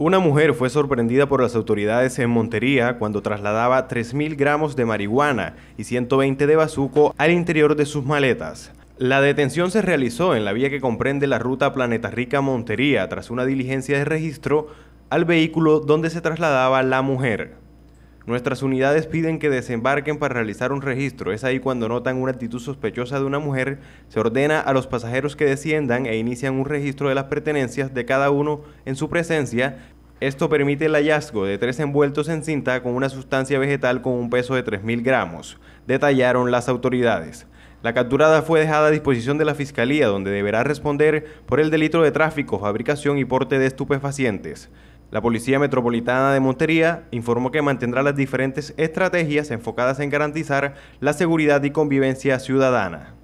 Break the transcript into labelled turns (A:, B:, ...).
A: Una mujer fue sorprendida por las autoridades en Montería cuando trasladaba 3.000 gramos de marihuana y 120 de bazuco al interior de sus maletas. La detención se realizó en la vía que comprende la ruta Planeta Rica-Montería tras una diligencia de registro al vehículo donde se trasladaba la mujer. Nuestras unidades piden que desembarquen para realizar un registro. Es ahí cuando notan una actitud sospechosa de una mujer. Se ordena a los pasajeros que desciendan e inician un registro de las pertenencias de cada uno en su presencia. Esto permite el hallazgo de tres envueltos en cinta con una sustancia vegetal con un peso de 3.000 gramos, detallaron las autoridades. La capturada fue dejada a disposición de la Fiscalía, donde deberá responder por el delito de tráfico, fabricación y porte de estupefacientes. La Policía Metropolitana de Montería informó que mantendrá las diferentes estrategias enfocadas en garantizar la seguridad y convivencia ciudadana.